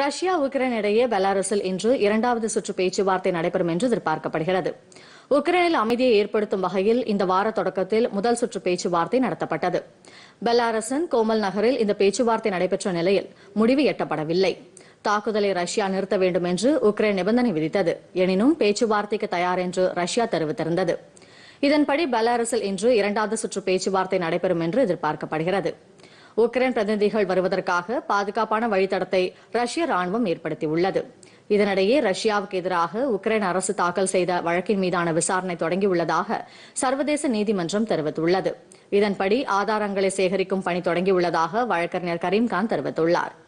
Russia Ukraine இடையே பெலாரஸில் இன்று இரண்டாவது சுற்று பேச்சுவார்த்தை நடைபெறும் என்று எதிர்பார்க்கப்படுகிறது உக்ரைனில் அமைதியை ஏற்படுத்தும் வகையில் இந்த வார தொடக்கத்தில் முதல் சுற்று பேச்சுவார்த்தை நடத்தப்பட்டது பெலாரஸின் கோமல் நகரில் இந்த பேச்சுவார்த்தை நடைபெற்ற நிலையில் முடிவு எட்டப்படவில்லை தாக்குதலை ரஷ்யா நிறுத்த வேண்டும் என்று உக்ரைன் நிபந்தனை விதித்தது எனினும் பேச்சுவார்த்தைக்கு தயார் என்று ரஷ்யா தெரிவித்திருந்தது இதன்படி பெலாரஸில் இன்று இரண்டாவது சுற்று பேச்சுவார்த்தை நடைபெறும் என்று எதிர்பார்க்கப்படுகிறது உக்ரைன் பிரதிநிதிகள் வருவதற்காக பாதுகாப்பான வழித்தடத்தை ரஷ்ய ராணுவம் ஏற்படுத்தியுள்ளது இதனிடையே ரஷ்யாவுக்கு எதிராக உக்ரைன் அரசு தாக்கல் செய்த வழக்கின் மீதான விசாரணை தொடங்கியுள்ளதாக சர்வதேச நீதிமன்றம் தெரிவித்துள்ளது இதன்படி ஆதாரங்களை சேகரிக்கும் பணி தொடங்கியுள்ளதாக வழக்கறிஞர் கரீம்கான் தெரிவித்துள்ளார்